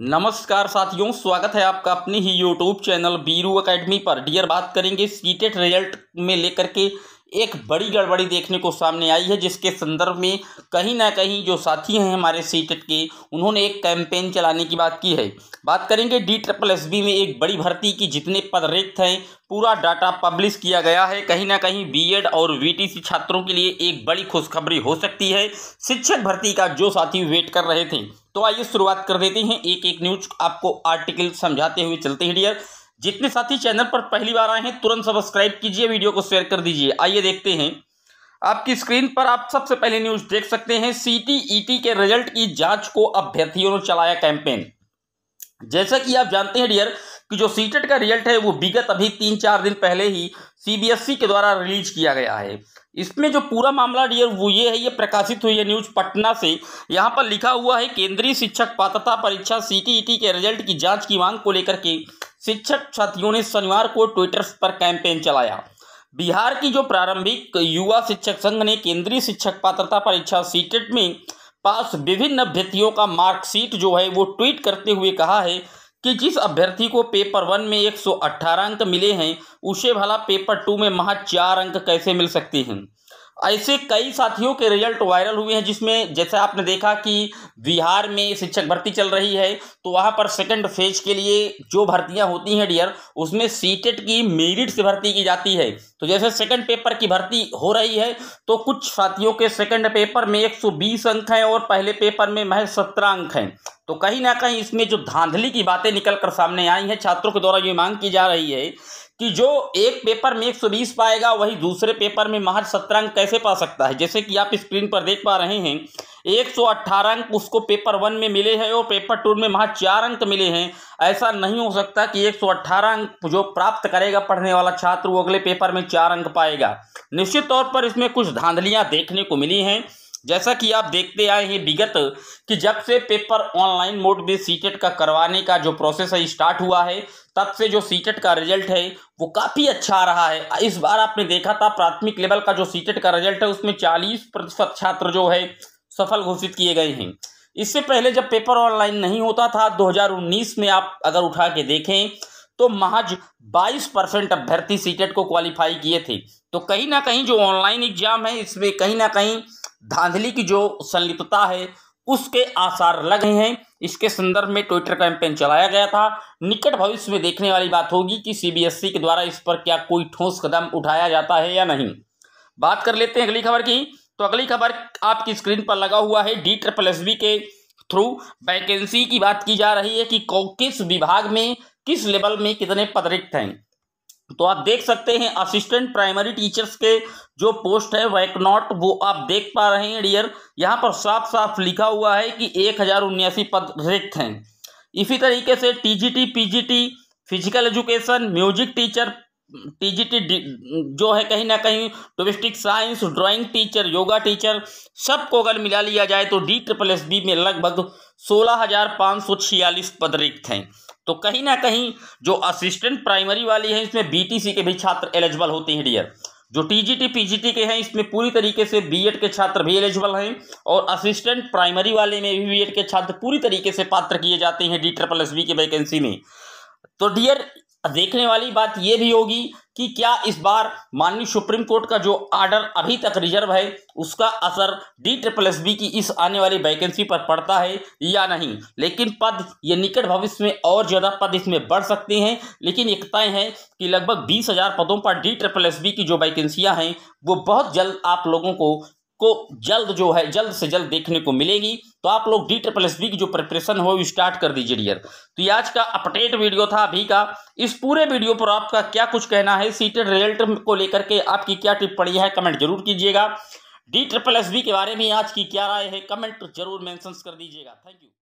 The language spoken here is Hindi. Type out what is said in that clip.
नमस्कार साथियों स्वागत है आपका अपने ही यूट्यूब चैनल बीरू एकेडमी पर डियर बात करेंगे सीटेट रिजल्ट में लेकर के एक बड़ी गड़बड़ी देखने को सामने आई है जिसके संदर्भ में कहीं ना कहीं जो साथी हैं हमारे सीटेट e के उन्होंने एक कैंपेन चलाने की बात की है बात करेंगे डी ट्रिपल एस बी में एक बड़ी भर्ती की जितने पद रिक्त हैं पूरा डाटा पब्लिश किया गया है कहीं ना कहीं बीएड और वीटीसी छात्रों के लिए एक बड़ी खुशखबरी हो सकती है शिक्षक भर्ती का जो साथी वेट कर रहे थे तो आइए शुरुआत कर देते हैं एक एक न्यूज आपको आर्टिकल समझाते हुए चलते हैं डियर जितने साथी चैनल पर पहली बार आए हैं तुरंत सब्सक्राइब कीजिए वीडियो को शेयर कर दीजिए आइए देखते हैं आपकी स्क्रीन पर आप सबसे पहले न्यूज देख सकते हैं सीटीईटी e के रिजल्ट की जांच को अभ्यर्थियों ने चलाया कैंपेन जैसा कि आप जानते हैं डियर कि जो सीटेट e का रिजल्ट है वो विगत अभी तीन चार दिन पहले ही सीबीएसई e के द्वारा रिलीज किया गया है इसमें जो पूरा मामला डियर वो ये है ये प्रकाशित हुई है न्यूज पटना से यहाँ पर लिखा हुआ है केंद्रीय शिक्षक पात्रता परीक्षा सीटीईटी के रिजल्ट की जांच की मांग को लेकर के शिक्षक साथियों ने शनिवार को ट्विटर पर कैंपेन चलाया बिहार की जो प्रारंभिक युवा शिक्षक संघ ने केंद्रीय शिक्षक पात्रता परीक्षा सीटेट में पास विभिन्न अभ्यर्थियों का मार्कशीट जो है वो ट्वीट करते हुए कहा है कि जिस अभ्यर्थी को पेपर वन में 118 अंक मिले हैं उसे भला पेपर टू में महा चार अंक कैसे मिल सकते हैं ऐसे कई साथियों के रिजल्ट वायरल हुए हैं जिसमें जैसे आपने देखा कि बिहार में शिक्षक भर्ती चल रही है तो वहाँ पर सेकंड फेज के लिए जो भर्तियाँ होती हैं डियर उसमें सीटेट e की मेरिट से भर्ती की जाती है तो जैसे सेकंड पेपर की भर्ती हो रही है तो कुछ साथियों के सेकंड पेपर में 120 अंक हैं और पहले पेपर में महज सत्रह अंक हैं तो कहीं ना कहीं इसमें जो धांधली की बातें निकल कर सामने आई हैं छात्रों के द्वारा ये मांग की जा रही है कि जो एक पेपर में 120 पाएगा वही दूसरे पेपर में महज सत्रह अंक कैसे पा सकता है जैसे कि आप स्क्रीन पर देख पा रहे हैं 118 अंक उसको पेपर वन में मिले हैं और पेपर टू में महज चार अंक मिले हैं ऐसा नहीं हो सकता कि 118 अंक जो प्राप्त करेगा पढ़ने वाला छात्र वो अगले पेपर में चार अंक पाएगा निश्चित तौर पर इसमें कुछ धांधलियाँ देखने को मिली हैं जैसा कि आप देखते आए हैं विगत कि जब से पेपर ऑनलाइन मोड में सीटेट e का करवाने का जो प्रोसेस है स्टार्ट हुआ है तब से जो सीटेट e का रिजल्ट है वो काफ़ी अच्छा आ रहा है इस बार आपने देखा था प्राथमिक लेवल का जो सीटेट e का रिजल्ट है उसमें चालीस प्रतिशत छात्र जो है सफल घोषित किए गए हैं इससे पहले जब पेपर ऑनलाइन नहीं होता था दो में आप अगर उठा के देखें तो महज 22 परसेंट अभ्यर्थी सीटेट को क्वालिफाई किए थे तो कहीं ना कहीं जो ऑनलाइन एग्जाम है इसमें कहीं ना कहीं धांधली की जो संलिप्तता है उसके आसार लग रहे हैं इसके संदर्भ में ट्विटर कैंपेन चलाया गया था निकट भविष्य में देखने वाली बात होगी कि सीबीएसई के द्वारा इस पर क्या कोई ठोस कदम उठाया जाता है या नहीं बात कर लेते हैं अगली खबर की तो अगली खबर आपकी स्क्रीन पर लगा हुआ है डी ट्रिपल एस बी के थ्रू वैकेंसी की बात की जा रही है कि किस विभाग में किस लेवल में कितने पद रिक्त हैं तो आप देख सकते हैं असिस्टेंट प्राइमरी टीचर्स के जो पोस्ट है वैकनॉट वो आप देख पा रहे हैं डियर यहाँ पर साफ साफ लिखा हुआ है कि एक हज़ार उन्यासी पद रिक्त हैं इसी तरीके से TGT PGT physical education music teacher TGT जो है कहीं ना कहीं domestic science drawing teacher yoga teacher सबको अगर मिला लिया जाए तो डी ट्रिपल एस बी में लगभग सोलह हज़ार पाँच सौ छियालीस पद रिक्त हैं तो कहीं ना कहीं जो असिस्टेंट प्राइमरी वाली है इसमें बीटीसी के भी छात्र एलिजिबल होते हैं डियर जो टीजीटी पीजीटी के हैं इसमें पूरी तरीके से बीएड के छात्र भी एलिजिबल हैं और असिस्टेंट प्राइमरी वाले में भी बीएड के छात्र पूरी तरीके से पात्र किए जाते हैं डी ट्रिपल एस बी की वैकेंसी में तो डियर देखने वाली बात यह भी होगी कि क्या इस बार माननीय सुप्रीम कोर्ट का जो आर्डर अभी तक रिजर्व है उसका असर डी ट्रिपल एस बी की इस आने वाली वैकेंसी पर पड़ता है या नहीं लेकिन पद ये निकट भविष्य में और ज़्यादा पद इसमें बढ़ सकते हैं लेकिन एक तय है कि लगभग बीस हज़ार पदों पर डी ट्रिपल एस बी की जो वैकेंसियाँ हैं वो बहुत जल्द आप लोगों को आपको जल्द जो है जल्द से जल्द देखने को मिलेगी तो आप लोग डी ट्रिपल एस बी की जो प्रिपरेशन हो स्टार्ट कर दीजिए डियर तो ये आज का अपडेट वीडियो था अभी का इस पूरे वीडियो पर आपका क्या कुछ कहना है सीटेड रिजल्ट को लेकर के आपकी क्या टिप्पणी है कमेंट जरूर कीजिएगा डी ट्रिपल एस बी के बारे में आज की क्या राय है कमेंट जरूर मैंशन कर दीजिएगा थैंक यू